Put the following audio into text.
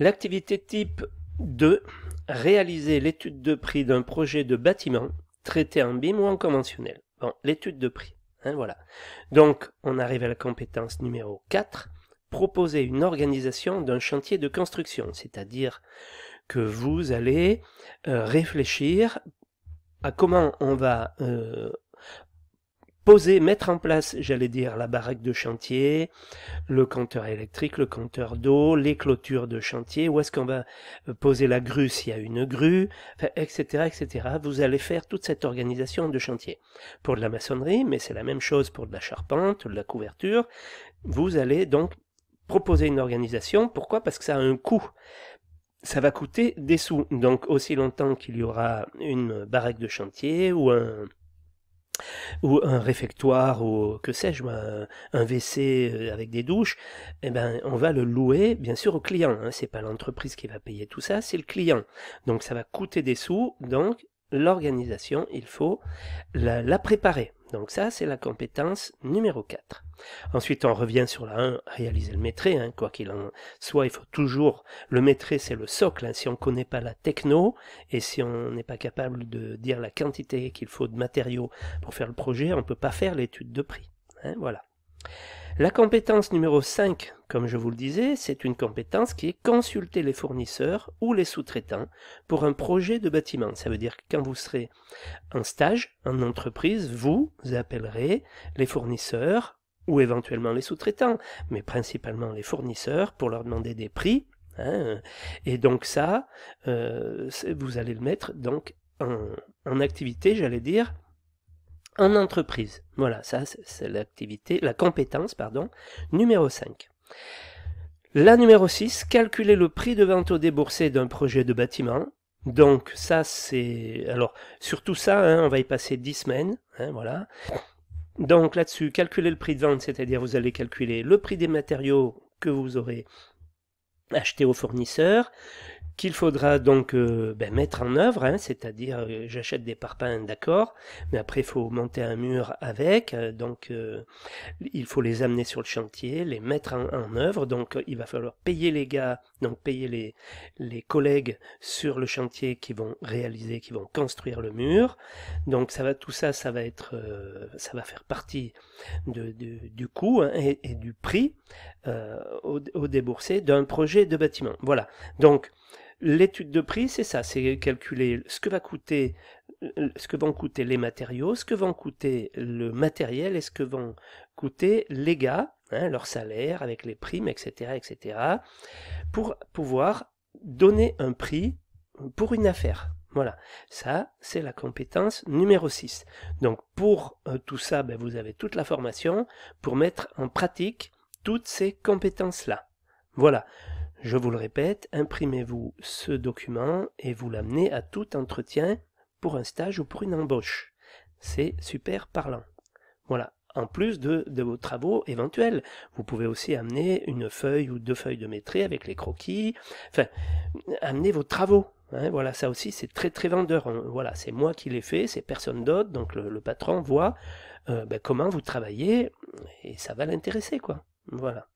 L'activité type 2, réaliser l'étude de prix d'un projet de bâtiment traité en BIM ou en conventionnel. Bon, l'étude de prix, hein, voilà. Donc, on arrive à la compétence numéro 4, proposer une organisation d'un chantier de construction, c'est-à-dire que vous allez euh, réfléchir à comment on va euh, poser, mettre en place, j'allais dire, la baraque de chantier, le compteur électrique, le compteur d'eau, les clôtures de chantier, où est-ce qu'on va euh, poser la grue s'il y a une grue, etc., etc. Vous allez faire toute cette organisation de chantier. Pour de la maçonnerie, mais c'est la même chose pour de la charpente, de la couverture, vous allez donc proposer une organisation. Pourquoi Parce que ça a un coût ça va coûter des sous. Donc aussi longtemps qu'il y aura une baraque de chantier ou un, ou un réfectoire ou que sais-je, un, WC euh, avec des douches, eh ben on va le louer bien sûr au client. ce hein. C'est pas l'entreprise qui va payer tout ça, c'est le client. Donc ça va coûter des sous. Donc l'organisation, il faut la préparer. Donc ça, c'est la compétence numéro 4. Ensuite, on revient sur la 1, réaliser le maîtrise. Hein, quoi qu'il en soit, il faut toujours... Le maîtrise, c'est le socle. Hein. si on ne connaît pas la techno et si on n'est pas capable de dire la quantité qu'il faut de matériaux pour faire le projet, on ne peut pas faire l'étude de prix. Hein, voilà. La compétence numéro 5, comme je vous le disais, c'est une compétence qui est consulter les fournisseurs ou les sous-traitants pour un projet de bâtiment. Ça veut dire que quand vous serez en stage, en entreprise, vous, appellerez les fournisseurs ou éventuellement les sous-traitants, mais principalement les fournisseurs pour leur demander des prix. Hein. Et donc ça, euh, vous allez le mettre donc en activité, j'allais dire, en entreprise. Voilà, ça c'est l'activité, la compétence, pardon, numéro 5. La numéro 6, calculer le prix de vente au déboursé d'un projet de bâtiment. Donc ça c'est... Alors, sur tout ça, hein, on va y passer 10 semaines, hein, voilà. Donc là-dessus, calculer le prix de vente, c'est-à-dire vous allez calculer le prix des matériaux que vous aurez acheté au fournisseur, qu'il faudra donc euh, ben, mettre en œuvre, hein, c'est-à-dire euh, j'achète des parpaings, d'accord, mais après il faut monter un mur avec, euh, donc il faut les amener sur le chantier, les mettre en, œuvre, donc il va falloir payer les gars, donc payer les, les collègues sur le chantier qui vont réaliser, qui vont construire le mur, donc ça va tout ça, ça va être, ça va faire partie de, du coût hein, et, du prix au, au déboursé d'un projet de bâtiment. Voilà, donc L'étude de prix, c'est ça, c'est calculer ce que va coûter euh, ce que vont coûter les matériaux, ce que vont coûter le matériel et ce que vont coûter les gars, hein, leur salaire avec les primes, etc., etc., pour pouvoir donner un prix pour une affaire. Voilà, ça c'est la compétence numéro 6. Donc pour euh, tout ça, ben, vous avez toute la formation pour mettre en pratique toutes ces compétences-là. Voilà, je vous le répète, imprimez-vous ce document et vous l'amenez à tout entretien pour un stage ou pour une embauche. C'est super parlant. Voilà, en plus de, vos travaux éventuels. Vous pouvez aussi amener une feuille ou deux feuilles de maîtrise avec les croquis, enfin, amenez vos travaux. Hein. voilà, ça aussi c'est très très vendeur. Voilà, c'est moi qui l'ai fait, c'est personne d'autre, donc le, patron voit euh, ben, comment vous travaillez et ça va l'intéresser quoi. Voilà.